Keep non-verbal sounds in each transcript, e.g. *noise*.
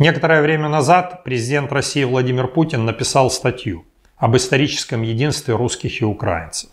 Некоторое время назад президент России Владимир Путин написал статью об историческом единстве русских и украинцев.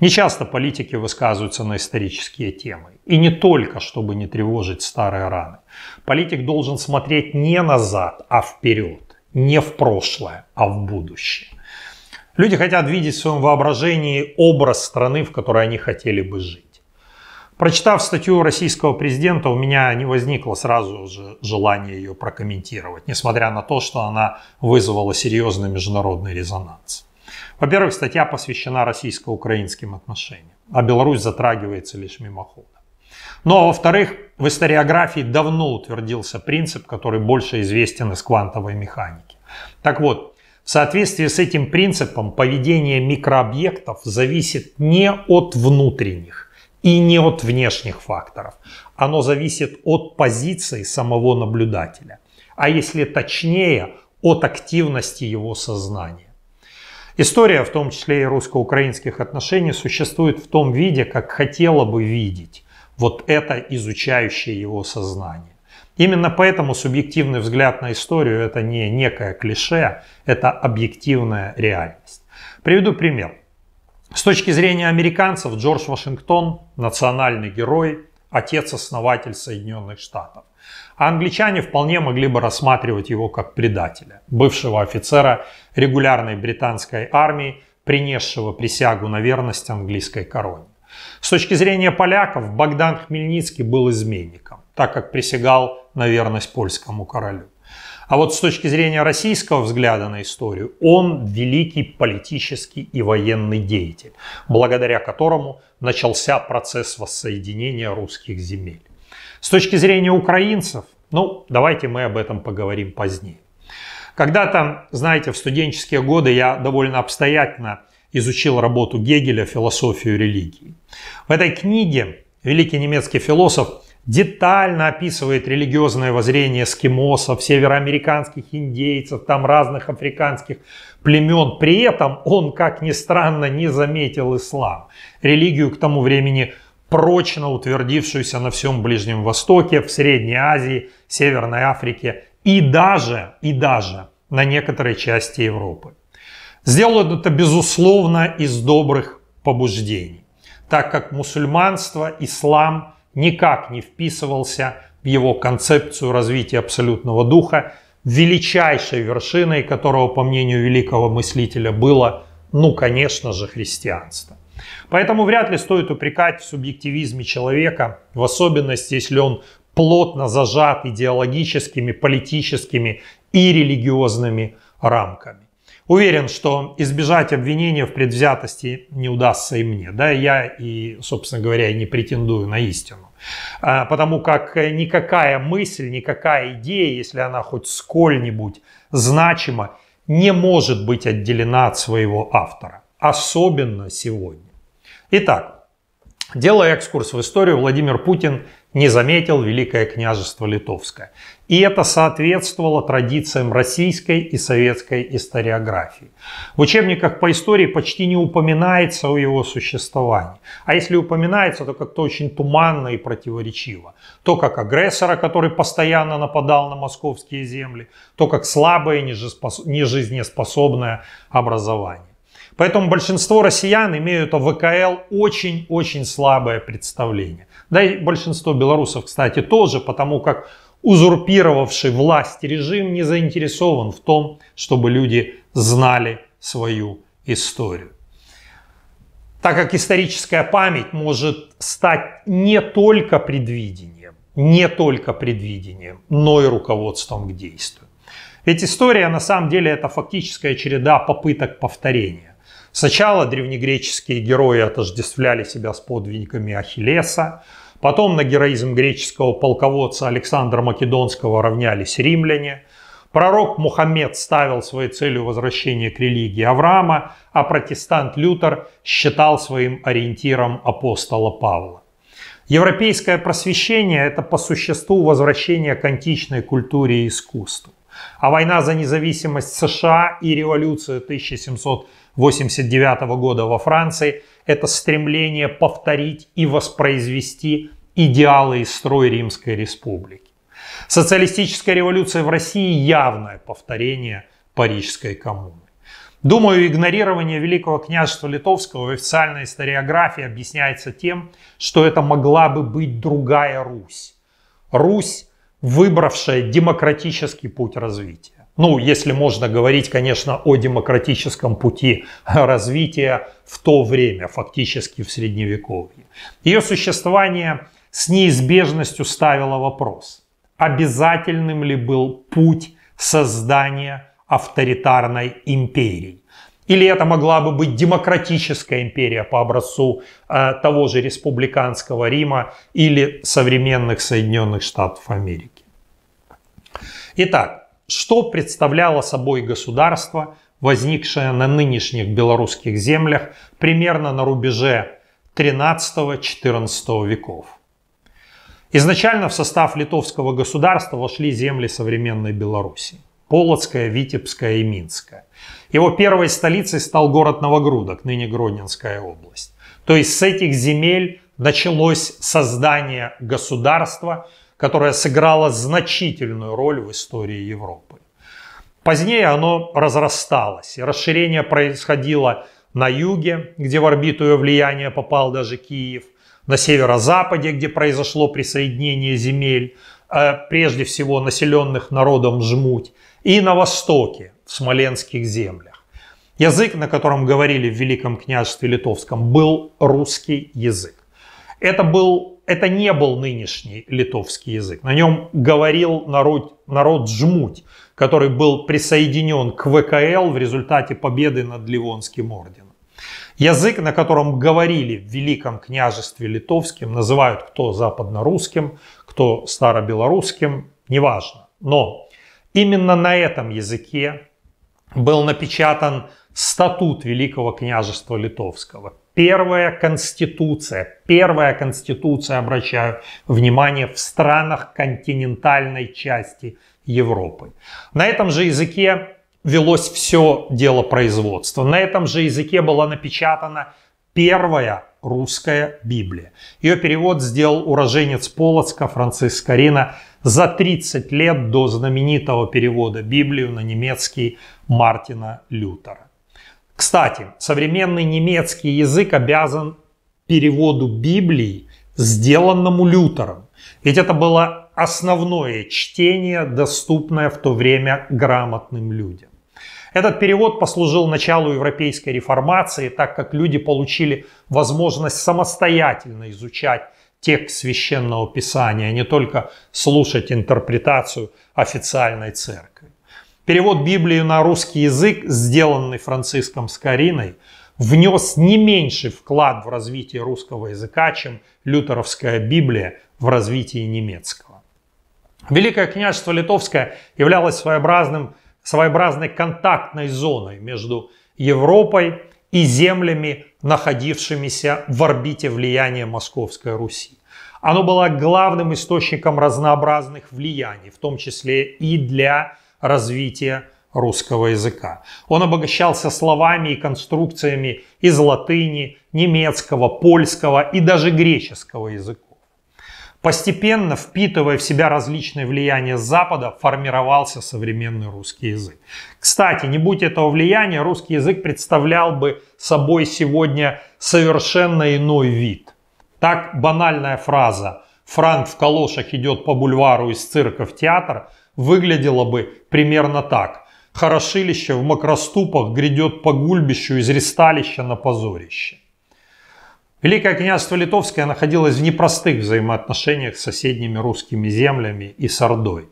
Не часто политики высказываются на исторические темы. И не только, чтобы не тревожить старые раны. Политик должен смотреть не назад, а вперед. Не в прошлое, а в будущее. Люди хотят видеть в своем воображении образ страны, в которой они хотели бы жить. Прочитав статью российского президента, у меня не возникло сразу же желания ее прокомментировать, несмотря на то, что она вызвала серьезный международный резонанс. Во-первых, статья посвящена российско-украинским отношениям, а Беларусь затрагивается лишь мимоходом. Но, ну, а во-вторых, в историографии давно утвердился принцип, который больше известен из квантовой механики. Так вот, в соответствии с этим принципом поведение микрообъектов зависит не от внутренних, и не от внешних факторов. Оно зависит от позиции самого наблюдателя, а если точнее, от активности его сознания. История, в том числе и русско-украинских отношений, существует в том виде, как хотела бы видеть вот это изучающее его сознание. Именно поэтому субъективный взгляд на историю это не некое клише, это объективная реальность. Приведу пример. С точки зрения американцев Джордж Вашингтон – национальный герой, отец-основатель Соединенных Штатов. А англичане вполне могли бы рассматривать его как предателя, бывшего офицера регулярной британской армии, принесшего присягу на верность английской короне. С точки зрения поляков Богдан Хмельницкий был изменником, так как присягал на верность польскому королю. А вот с точки зрения российского взгляда на историю, он великий политический и военный деятель, благодаря которому начался процесс воссоединения русских земель. С точки зрения украинцев, ну, давайте мы об этом поговорим позднее. Когда-то, знаете, в студенческие годы я довольно обстоятельно изучил работу Гегеля «Философию религии». В этой книге великий немецкий философ детально описывает религиозное воззрение эскимосов, североамериканских индейцев, там разных африканских племен. При этом он, как ни странно, не заметил ислам. Религию к тому времени прочно утвердившуюся на всем Ближнем Востоке, в Средней Азии, Северной Африке и даже, и даже на некоторой части Европы. Сделано это, безусловно, из добрых побуждений, так как мусульманство, ислам – никак не вписывался в его концепцию развития абсолютного духа, величайшей вершиной которого, по мнению великого мыслителя, было, ну, конечно же, христианство. Поэтому вряд ли стоит упрекать в субъективизме человека, в особенности, если он плотно зажат идеологическими, политическими и религиозными рамками. Уверен, что избежать обвинения в предвзятости не удастся и мне. Да, я и, собственно говоря, не претендую на истину. А, потому как э, никакая мысль, никакая идея, если она хоть сколь-нибудь значима, не может быть отделена от своего автора. Особенно сегодня. Итак, делая экскурс в историю, Владимир Путин – не заметил Великое княжество Литовское. И это соответствовало традициям российской и советской историографии. В учебниках по истории почти не упоминается о его существовании. А если упоминается, то как-то очень туманно и противоречиво. То как агрессора, который постоянно нападал на московские земли, то как слабое, нежизнеспособное образование. Поэтому большинство россиян имеют о ВКЛ очень-очень слабое представление. Да и большинство белорусов, кстати, тоже, потому как узурпировавший власть режим не заинтересован в том, чтобы люди знали свою историю. Так как историческая память может стать не только предвидением, не только предвидением, но и руководством к действию. Ведь история на самом деле это фактическая череда попыток повторения. Сначала древнегреческие герои отождествляли себя с подвигами Ахиллеса, потом на героизм греческого полководца Александра Македонского равнялись римляне, пророк Мухаммед ставил своей целью возвращение к религии Авраама, а протестант Лютер считал своим ориентиром апостола Павла. Европейское просвещение – это по существу возвращение к античной культуре и искусству. А война за независимость США и революция 1700 89 -го года во Франции, это стремление повторить и воспроизвести идеалы и строй Римской Республики. Социалистическая революция в России – явное повторение Парижской коммуны. Думаю, игнорирование Великого княжества Литовского в официальной историографии объясняется тем, что это могла бы быть другая Русь. Русь, выбравшая демократический путь развития. Ну, если можно говорить, конечно, о демократическом пути *laughs* развития в то время, фактически в Средневековье. Ее существование с неизбежностью ставило вопрос, обязательным ли был путь создания авторитарной империи. Или это могла бы быть демократическая империя по образцу э, того же республиканского Рима или современных Соединенных Штатов Америки. Итак, что представляло собой государство, возникшее на нынешних белорусских землях примерно на рубеже XIII-XIV веков. Изначально в состав литовского государства вошли земли современной Беларуси – Полоцкая, Витебская и Минская. Его первой столицей стал город Новогрудок, ныне Гродненская область. То есть с этих земель началось создание государства – которое сыграло значительную роль в истории Европы. Позднее оно разрасталось, и расширение происходило на юге, где в орбиту ее влияния попал даже Киев, на северо-западе, где произошло присоединение земель, э, прежде всего населенных народом жмуть, и на востоке, в смоленских землях. Язык, на котором говорили в Великом княжестве Литовском, был русский язык. Это был это не был нынешний литовский язык. На нем говорил народ, народ жмуть, который был присоединен к ВКЛ в результате победы над Ливонским орденом. Язык, на котором говорили в Великом княжестве Литовском, называют кто западнорусским, русским кто старобелорусским, неважно. Но именно на этом языке был напечатан статут Великого княжества Литовского, Первая конституция, первая конституция, обращаю внимание, в странах континентальной части Европы. На этом же языке велось все дело производства. На этом же языке была напечатана первая русская Библия. Ее перевод сделал уроженец Полоцка Франциск Карина за 30 лет до знаменитого перевода Библию на немецкий Мартина Лютера. Кстати, современный немецкий язык обязан переводу Библии, сделанному Лютером. Ведь это было основное чтение, доступное в то время грамотным людям. Этот перевод послужил началу европейской реформации, так как люди получили возможность самостоятельно изучать текст священного писания, а не только слушать интерпретацию официальной церкви. Перевод Библии на русский язык, сделанный Франциском Скориной, внес не меньший вклад в развитие русского языка, чем лютеровская Библия в развитие немецкого. Великое княжество Литовское являлось своеобразным, своеобразной контактной зоной между Европой и землями, находившимися в орбите влияния Московской Руси. Оно было главным источником разнообразных влияний, в том числе и для развития русского языка. Он обогащался словами и конструкциями из латыни, немецкого, польского и даже греческого языков. Постепенно, впитывая в себя различные влияния Запада, формировался современный русский язык. Кстати, не будь этого влияния, русский язык представлял бы собой сегодня совершенно иной вид. Так банальная фраза «Франк в калошах идет по бульвару из цирка в театр» выглядело бы примерно так. Хорошилище в макроступах грядет по гульбищу из ресталища на позорище. Великое княжество Литовское находилось в непростых взаимоотношениях с соседними русскими землями и с Ордой.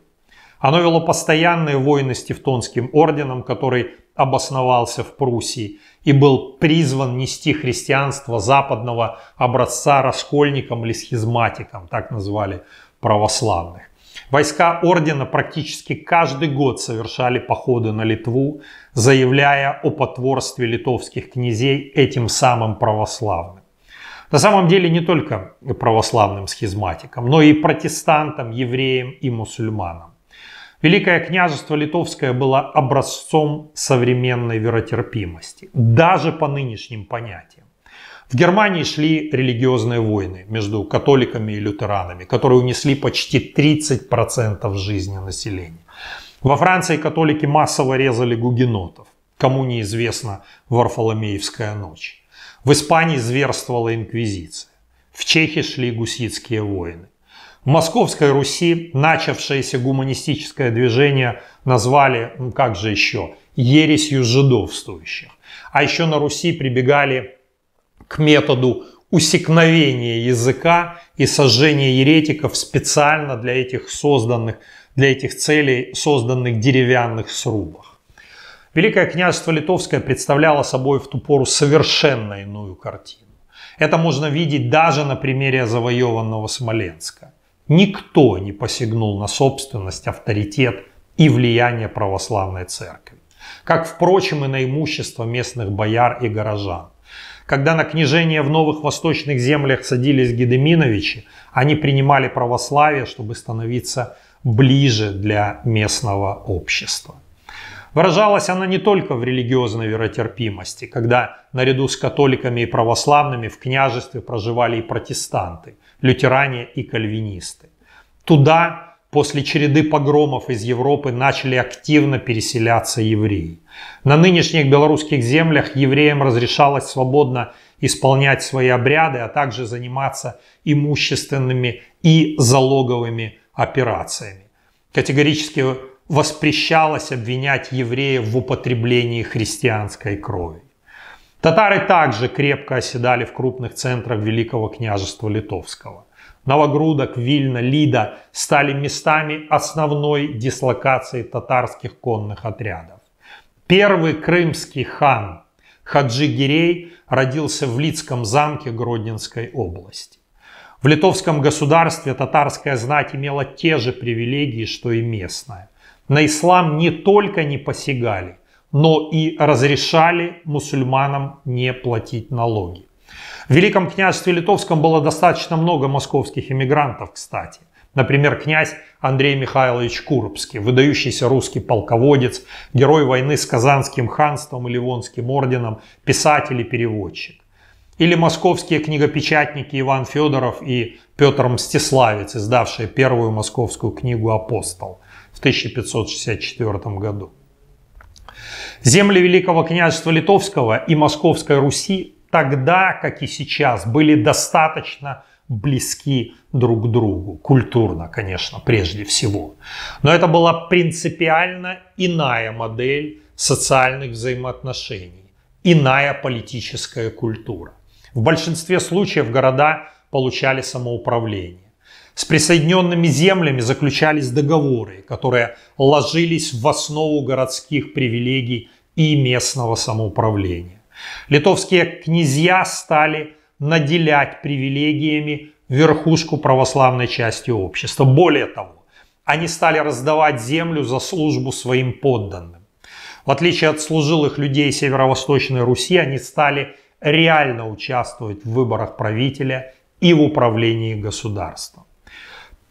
Оно вело постоянные войны с Тевтонским орденом, который обосновался в Пруссии и был призван нести христианство западного образца раскольникам или схизматикам, так назвали православных. Войска ордена практически каждый год совершали походы на Литву, заявляя о потворстве литовских князей этим самым православным. На самом деле не только православным схизматикам, но и протестантам, евреям и мусульманам. Великое княжество Литовское было образцом современной веротерпимости, даже по нынешним понятиям. В Германии шли религиозные войны между католиками и лютеранами, которые унесли почти 30% жизни населения. Во Франции католики массово резали гугенотов, кому неизвестна Варфоломеевская ночь. В Испании зверствовала инквизиция. В Чехии шли гуситские войны. В Московской Руси начавшееся гуманистическое движение назвали, ну как же еще, ересью жидовствующих. А еще на Руси прибегали к методу усекновения языка и сожжения еретиков специально для этих созданных, для этих целей созданных деревянных срубах. Великое княжество Литовское представляло собой в ту пору совершенно иную картину. Это можно видеть даже на примере завоеванного Смоленска. Никто не посягнул на собственность, авторитет и влияние православной церкви. Как, впрочем, и на имущество местных бояр и горожан когда на княжение в новых восточных землях садились Гедеминовичи, они принимали православие, чтобы становиться ближе для местного общества. Выражалась она не только в религиозной веротерпимости, когда наряду с католиками и православными в княжестве проживали и протестанты, лютеране и кальвинисты. Туда после череды погромов из Европы начали активно переселяться евреи. На нынешних белорусских землях евреям разрешалось свободно исполнять свои обряды, а также заниматься имущественными и залоговыми операциями. Категорически воспрещалось обвинять евреев в употреблении христианской крови. Татары также крепко оседали в крупных центрах Великого княжества Литовского. Новогрудок, Вильна, Лида стали местами основной дислокации татарских конных отрядов. Первый крымский хан Хаджи Гирей родился в Лицком замке Гродненской области. В литовском государстве татарская знать имела те же привилегии, что и местная. На ислам не только не посягали, но и разрешали мусульманам не платить налоги. В Великом княжестве Литовском было достаточно много московских иммигрантов, кстати. Например, князь Андрей Михайлович Курбский, выдающийся русский полководец, герой войны с Казанским ханством и Ливонским орденом, писатель и переводчик. Или московские книгопечатники Иван Федоров и Петр Мстиславец, издавшие первую московскую книгу «Апостол» в 1564 году. Земли Великого княжества Литовского и Московской Руси тогда, как и сейчас, были достаточно близки друг к другу, культурно, конечно, прежде всего. Но это была принципиально иная модель социальных взаимоотношений, иная политическая культура. В большинстве случаев города получали самоуправление. С присоединенными землями заключались договоры, которые ложились в основу городских привилегий и местного самоуправления. Литовские князья стали наделять привилегиями верхушку православной части общества. Более того, они стали раздавать землю за службу своим подданным. В отличие от служилых людей Северо-Восточной Руси, они стали реально участвовать в выборах правителя и в управлении государством.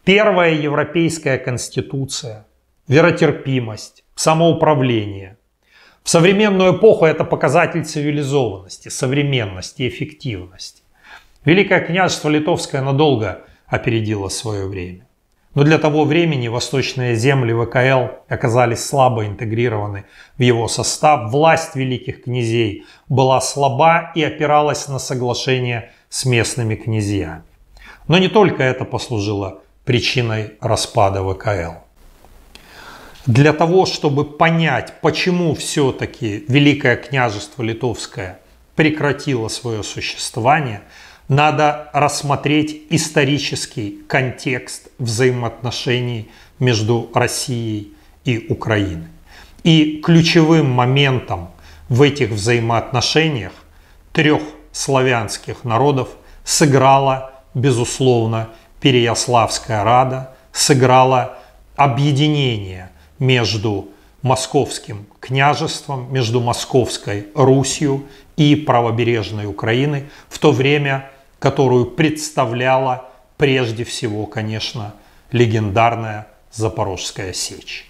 Первая европейская конституция, веротерпимость, самоуправление в современную эпоху это показатель цивилизованности, современности, эффективности. Великое княжество Литовское надолго опередило свое время. Но для того времени восточные земли ВКЛ оказались слабо интегрированы в его состав. Власть великих князей была слаба и опиралась на соглашения с местными князьями. Но не только это послужило причиной распада ВКЛ для того, чтобы понять, почему все-таки Великое княжество Литовское прекратило свое существование, надо рассмотреть исторический контекст взаимоотношений между Россией и Украиной. И ключевым моментом в этих взаимоотношениях трех славянских народов сыграла, безусловно, Переяславская Рада, сыграла объединение между Московским княжеством, между Московской Русью и правобережной Украины в то время, которую представляла прежде всего, конечно, легендарная Запорожская сечь.